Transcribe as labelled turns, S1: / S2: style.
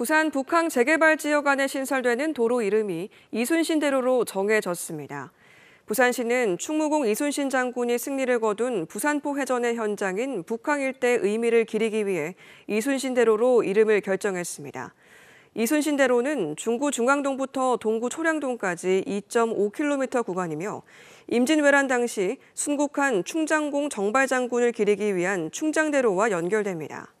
S1: 부산 북항 재개발 지역 안에 신설되는 도로 이름이 이순신대로로 정해졌습니다. 부산시는 충무공 이순신 장군이 승리를 거둔 부산포 해전의 현장인 북항 일대 의미를 기리기 위해 이순신대로로 이름을 결정했습니다. 이순신대로는 중구 중앙동부터 동구 초량동까지 2.5km 구간이며 임진왜란 당시 순국한 충장공 정발장군을 기리기 위한 충장대로와 연결됩니다.